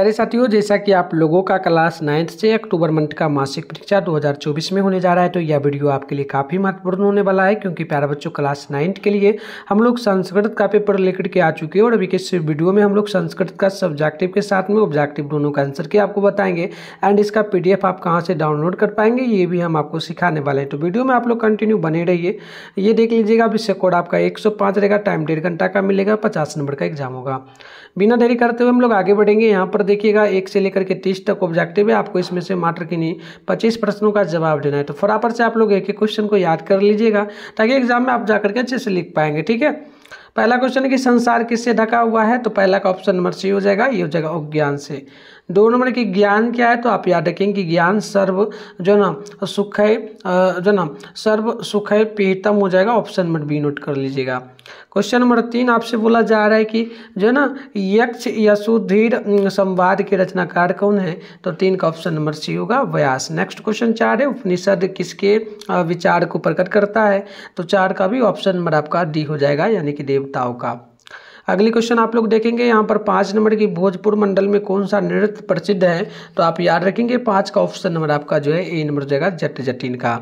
अरे साथियों जैसा कि आप लोगों का क्लास नाइन्थ से अक्टूबर मंथ का मासिक परीक्षा 2024 में होने जा रहा है तो यह वीडियो आपके लिए काफ़ी महत्वपूर्ण होने वाला है क्योंकि प्यारा बच्चों क्लास नाइन्थ के लिए हम लोग संस्कृत का पेपर लेकर के आ चुके हैं और अभी के इस वीडियो में हम लोग संस्कृत का सब्जेक्टिव के साथ में ऑब्जेक्टिव दोनों का आंसर के आपको बताएंगे एंड इसका पी आप कहाँ से डाउनलोड कर पाएंगे ये भी हम आपको सिखाने वाले हैं तो वीडियो में आप लोग कंटिन्यू बने रहिए ये देख लीजिएगा अभी से कोड आपका एक रहेगा टाइम डेढ़ घंटा का मिलेगा पचास नंबर का एग्जाम होगा बिना देरी करते हुए हम लोग आगे बढ़ेंगे यहाँ पर देखिएगा एक से लेकर के तीस तक ऑब्जेक्टिव है आपको इसमें से मात्र नहीं पच्चीस प्रश्नों का जवाब देना है तो फटाफट से आप लोग एक एक क्वेश्चन को याद कर लीजिएगा ताकि एग्जाम में आप जा करके अच्छे से लिख पाएंगे ठीक है पहला क्वेश्चन है कि संसार किससे ढका हुआ है तो पहला का ऑप्शन नंबर सी हो जाएगा ये हो जाएगा अज्ञान से दो नंबर की ज्ञान क्या है तो आप याद रखेंगे कि ज्ञान सर्व जो ना सुख जो ना सर्व सुख पीतम हो जाएगा ऑप्शन नंबर बी नोट कर लीजिएगा क्वेश्चन नंबर तीन आपसे बोला जा रहा है कि जो ना यक्ष यशुधीर संवाद के रचनाकार कौन है तो तीन का ऑप्शन नंबर सी होगा व्यास नेक्स्ट क्वेश्चन चार है उपनिषद किसके विचार को प्रकट करता है तो चार का भी ऑप्शन नंबर आपका डी हो जाएगा यानी कि देव देवताओं का अगली क्वेश्चन आप लोग देखेंगे यहाँ पर पाँच नंबर की भोजपुर मंडल में कौन सा नृत्य प्रसिद्ध है तो आप याद रखेंगे पाँच का ऑप्शन नंबर आपका जो है ए नंबर जाएगा जट जटिन का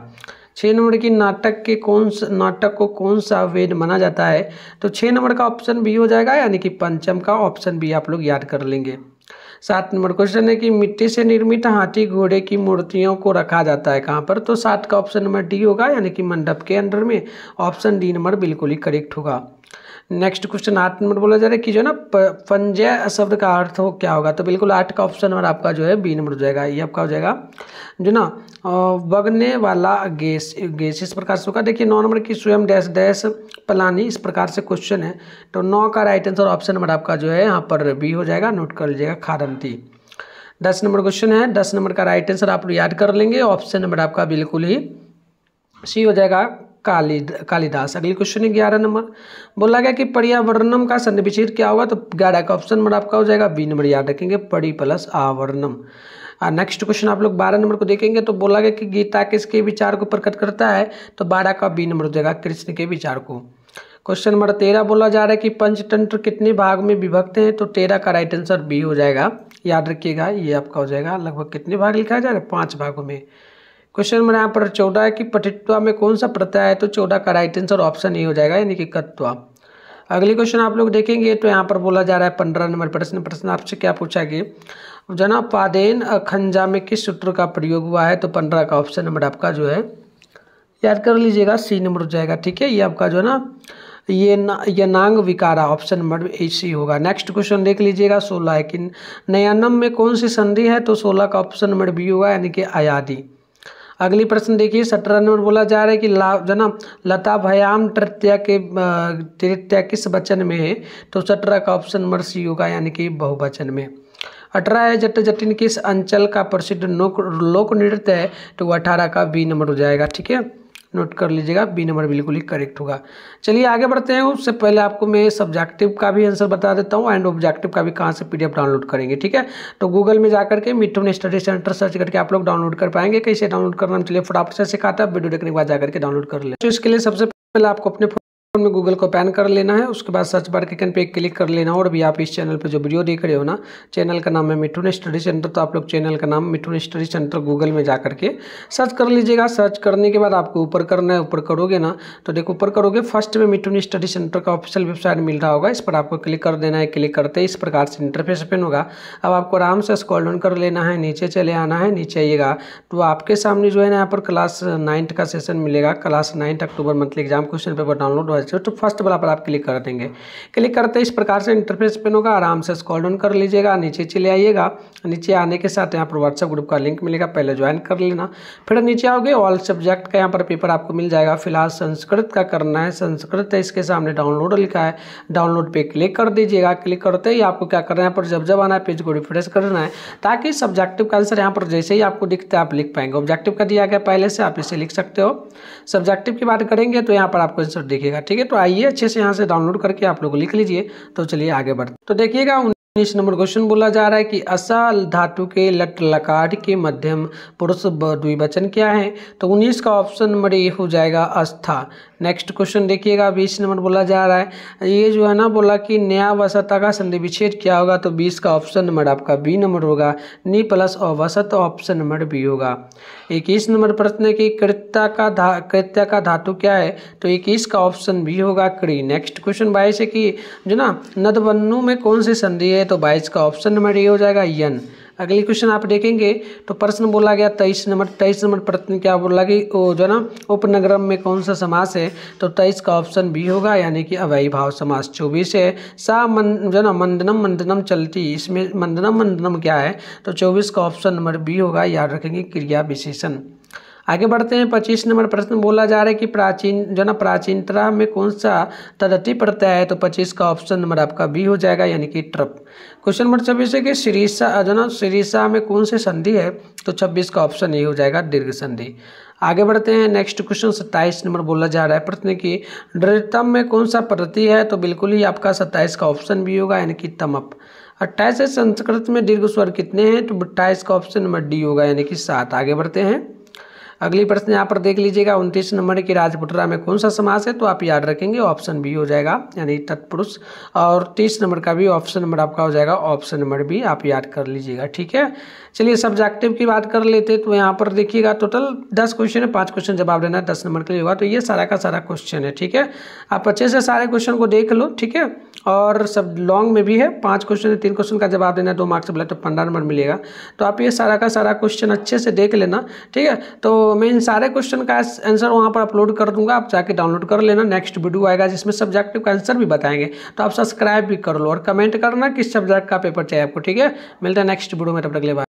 छः नंबर की नाटक के कौन सा नाटक को कौन सा वेद माना जाता है तो छः नंबर का ऑप्शन बी हो जाएगा यानी कि पंचम का ऑप्शन बी आप लोग याद कर लेंगे सात नंबर क्वेश्चन है कि मिट्टी से निर्मित हाथी घोड़े की मूर्तियों को रखा जाता है कहाँ पर तो सात का ऑप्शन नंबर डी होगा यानी कि मंडप के अंडर में ऑप्शन डी नंबर बिल्कुल ही करेक्ट होगा नेक्स्ट क्वेश्चन आठ नंबर बोला जा रहा है कि जो है ना पंजय शब्द का अर्थ हो क्या होगा तो बिल्कुल आठ का ऑप्शन नंबर आपका जो है बी नंबर हो जाएगा ये आपका हो जाएगा जो ना बगने वाला गैस गैस इस प्रकार से होगा देखिए नौ नंबर की स्वयं डैश डैश पलानी इस प्रकार से क्वेश्चन है तो नौ का राइट आंसर ऑप्शन नंबर आपका जो है यहाँ पर बी हो जाएगा नोट कर लीजिएगा खारंती दस नंबर क्वेश्चन है दस नंबर का राइट आंसर आप याद कर लेंगे ऑप्शन नंबर आपका बिल्कुल ही सी हो जाएगा काली कालिदास अगले क्वेश्चन है ग्यारह नंबर बोला गया कि पर्यावरणम का सन्निविच्छेद क्या होगा तो ग्यारह का ऑप्शन नंबर आपका हो जाएगा बी नंबर याद रखेंगे पड़ी प्लस आवरणम नेक्स्ट क्वेश्चन आप लोग बारह नंबर को देखेंगे तो बोला गया कि गीता किसके विचार को प्रकट करता है तो बारह का बी नंबर हो जाएगा कृष्ण के विचार को क्वेश्चन नंबर तेरह बोला जा रहा है कि पंचतंत्र कितने भाग में विभक्त हैं तो तेरह का राइट आंसर बी हो जाएगा याद रखिएगा ये आपका हो जाएगा लगभग कितने भाग लिखा जा रहा है पाँच भागों में क्वेश्चन नंबर यहाँ पर चौदह की पठित्वा में कौन सा प्रत्यय है तो चौदह का राइट आंसर ऑप्शन ए हो जाएगा यानी कि कत्वा अगले क्वेश्चन आप लोग देखेंगे तो यहाँ पर बोला जा रहा है पंद्रह नंबर प्रश्न प्रश्न आपसे क्या पूछा कि जना पादेन खंजा में किस सूत्र का प्रयोग हुआ है तो पंद्रह का ऑप्शन नंबर आपका जो है याद कर लीजिएगा सी नंबर हो जाएगा ठीक है ये आपका जो है ना ये ना ये नांग विकारा ऑप्शन नंबर ए सी होगा नेक्स्ट क्वेश्चन देख लीजिएगा सोलह है कि नयानम में कौन सी संधि है तो सोलह का ऑप्शन नंबर बी होगा यानी कि आयादी अगली प्रश्न देखिए सत्रह नंबर बोला जा रहा है कि ला जना लता भयाम तृतीया के तृत्य किस वचन में है तो सत्रह का ऑप्शन नंबर सी होगा यानी कि बहुवचन में अठारह है जट जटिन किस अंचल का प्रसिद्ध लोक नृत्य है तो अठारह का बी नंबर हो जाएगा ठीक है नोट कर लीजिएगा बी नंबर बिल्कुल ही करेक्ट होगा चलिए आगे बढ़ते हैं उससे पहले आपको मैं सब्जेक्टिव का भी आंसर बता देता हूँ एंड ऑब्जेक्टिव का भी कहाँ से पीडीएफ डाउनलोड करेंगे ठीक है तो गूगल में जाकर के mid term study centre search करके आप लोग डाउनलोड कर पाएंगे कैसे डाउनलोड करना चलिए फटाफट से सिखाता है वीडियो देखने के बाद जाकर के डाउनलोड कर ले तो इसके लिए सबसे पहले आपको अपने में गूगल को पैन कर लेना है उसके बाद सर्च बार के कैन पे क्लिक कर लेना और भी आप इस चैनल पर जो वीडियो देख रहे हो ना चैनल का नाम है मिठुन स्टडी सेंटर तो आप लोग चैनल का नाम मिठुन स्टडी सेंटर गूगल में जा करके सर्च कर लीजिएगा सर्च करने के बाद आपको ऊपर करना है ऊपर करोगे ना तो देखो ऊपर करोगे फर्स्ट में मिठुन स्टडी सेंटर का ऑफिशियल वेबसाइट मिल रहा होगा इस पर आपको क्लिक कर देना है क्लिक करते इस प्रकार से इंटरफेस ओपन होगा अब आपको आराम से स्कॉल डाउन कर लेना है नीचे चले आना है नीचे आइएगा तो आपके सामने जो है ना यहाँ पर क्लास नाइन्थ का सेशन मिलेगा class ninth October monthly exam question paper download है तो फर्स्ट तो वाला पर आप क्लिक कर देंगे क्लिक करते इस प्रकार से इंटरफेस पेन होगा आराम से स्कॉल डाउन कर लीजिएगा नीचे चले आइएगा नीचे आने के साथ यहाँ पर व्हाट्सएप ग्रुप का लिंक मिलेगा पहले ज्वाइन कर लेना फिर नीचे आओगे ऑल सब्जेक्ट का यहाँ पर पेपर आपको मिल जाएगा फिलहाल संस्कृत का करना है संस्कृत है इसके सामने डाउनलोड लिखा है डाउनलोड पर क्लिक कर दीजिएगा क्लिक करते ही आपको क्या करना है पर जब जब आना है पेज को रिफ्रेश करना है ताकि सब्जेक्टिव का आंसर यहाँ पर जैसे ही आपको दिखते आप लिख पाएंगे ऑब्जेक्टिव का दिया गया पहले से आप इसे लिख सकते हो सब्जेक्टिव की बात करेंगे तो यहाँ पर आपको आंसर दिखेगा ठीक है तो आइए अच्छे से यहाँ से डाउनलोड करके आप लोग लिख लीजिए तो चलिए आगे बढ़ते तो देखिएगा बीस नंबर क्वेश्चन बोला जा रहा है कि असल धातु के लट लकार के मध्यम पुरुष द्विवचन क्या है तो उन्नीस का ऑप्शन नंबर ए हो जाएगा अस्था नेक्स्ट क्वेश्चन देखिएगा बीस नंबर बोला जा रहा है ये जो है ना बोला कि न्याय वसता का संधि विच्छेद क्या होगा तो बीस का ऑप्शन नंबर आपका बी नंबर होगा नी प्लस अवसत ऑप्शन नंबर बी होगा इक्कीस नंबर प्रश्न है कि कृत्या का धा कृत्या का धातु क्या है तो इक्कीस का ऑप्शन बी होगा क्री नेक्स्ट क्वेश्चन बाईस है कि जो ना नदबन्नू में कौन सी संधि है तो बाईस का ऑप्शन नंबर ए हो जाएगा यन अगले क्वेश्चन आप देखेंगे तो प्रश्न बोला गया तेईस नंबर तेईस नंबर प्रश्न क्या बोला कि वो जो है ना उपनगरम में कौन सा समास है तो तेईस का ऑप्शन बी होगा यानी कि अवैध भाव समास चौबीस है सा मन जो ना मंदनम मंदनम चलती इसमें मंदनम मंदनम क्या है तो चौबीस का ऑप्शन नंबर बी होगा याद रखेंगे क्रिया विशेषण आगे बढ़ते हैं पच्चीस नंबर प्रश्न बोला जा रहा है कि प्राचीन जो ना प्राचीनता में कौन सा तदति प्रत्यय है तो पच्चीस का ऑप्शन नंबर आपका बी हो जाएगा यानी कि ट्रप क्वेश्चन नंबर छब्बीस है कि सिरीसा जो ना सिरीसा में कौन सी संधि है तो छब्बीस का ऑप्शन ए हो जाएगा दीर्घ संधि आगे बढ़ते हैं नेक्स्ट क्वेश्चन सत्ताईस नंबर बोला जा रहा है प्रश्न की दृढ़तम में कौन सा प्रति है तो बिल्कुल ही आपका सत्ताईस का ऑप्शन भी होगा यानी कि तमप अट्ठाईस संस्कृत में दीर्घ स्वर कितने हैं तो अट्ठाईस का ऑप्शन नंबर डी होगा यानी कि सात आगे बढ़ते हैं अगली प्रश्न यहाँ पर देख लीजिएगा उनतीस नंबर की राजपुटरा में कौन सा समास है तो आप याद रखेंगे ऑप्शन बी हो जाएगा यानी तत्पुरुष और तीस नंबर का भी ऑप्शन नंबर आपका हो जाएगा ऑप्शन नंबर बी आप याद कर लीजिएगा ठीक है चलिए सब्जेक्टिव की बात कर लेते तो यहाँ पर देखिएगा टोटल दस क्वेश्चन है पाँच क्वेश्चन जवाब देना है दस नंबर के लिए होगा तो ये सारा का सारा क्वेश्चन है ठीक है आप अच्छे से सारे क्वेश्चन को देख लो ठीक है और सब लॉन्ग में भी है पाँच क्वेश्चन तीन क्वेश्चन का जवाब देना है दो मार्क्स बोला तो पंद्रह नंबर मिलेगा तो आप ये सारा का सारा क्वेश्चन अच्छे से देख लेना ठीक है तो मैं इन सारे क्वेश्चन का आंसर वहाँ पर अपलोड कर दूंगा आप जाके डाउनलोड कर लेना नेक्स्ट वीडियो आएगा जिसमें सब्जेक्टिव का आंसर भी बताएंगे तो आप सब्सक्राइब भी कर लो और कमेंट करना किस सब्जेक्ट का पेपर चाहिए आपको ठीक है मिलता है नेक्स्ट वीडियो में तब तक ले